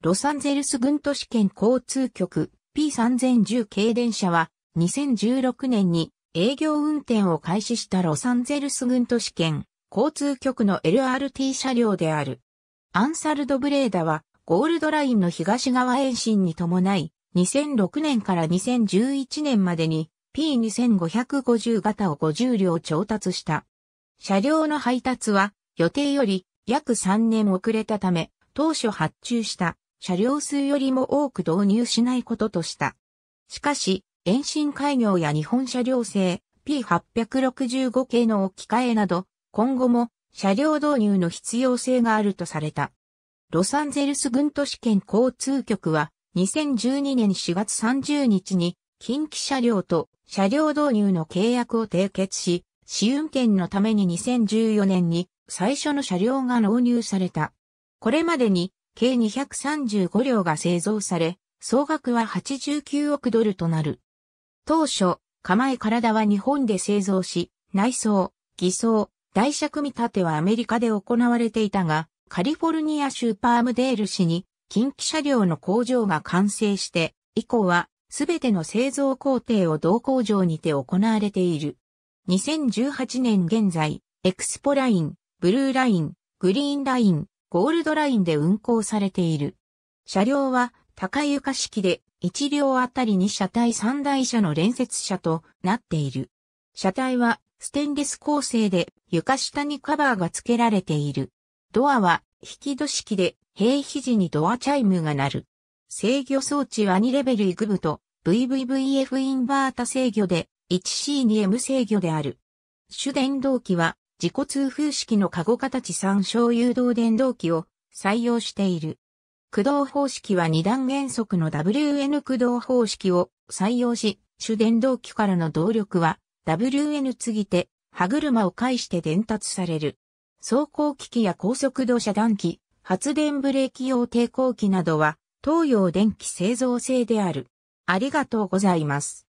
ロサンゼルス軍都市圏交通局 P3010 軽電車は2016年に営業運転を開始したロサンゼルス軍都市圏交通局の LRT 車両である。アンサルドブレーダはゴールドラインの東側延伸に伴い2006年から2011年までに P2550 型を50両調達した。車両の配達は予定より約3年遅れたため当初発注した車両数よりも多く導入しないこととした。しかし、延伸開業や日本車両製 P865 系の置き換えなど、今後も車両導入の必要性があるとされた。ロサンゼルス軍都市圏交通局は2012年4月30日に近畿車両と車両導入の契約を締結し、試運転のために2014年に最初の車両が納入された。これまでに計235両が製造され、総額は89億ドルとなる。当初、構え体は日本で製造し、内装、偽装、台車組み立てはアメリカで行われていたが、カリフォルニア州パームデール市に近畿車両の工場が完成して、以降はすべての製造工程を同工場にて行われている。2018年現在、エクスポライン、ブルーライン、グリーンライン、ゴールドラインで運行されている。車両は高床式で1両あたりに車体3台車の連接車となっている。車体はステンレス構成で床下にカバーが付けられている。ドアは引き戸式で平肘にドアチャイムが鳴る。制御装置は2レベルイグブと VVVF インバータ制御で 1C2M 制御である。主電動機は自己通風式のカゴ形参照誘導電動機を採用している。駆動方式は二段原則の WN 駆動方式を採用し、主電動機からの動力は WN 継ぎて歯車を介して伝達される。走行機器や高速度遮断機、発電ブレーキ用抵抗機などは東洋電気製造製である。ありがとうございます。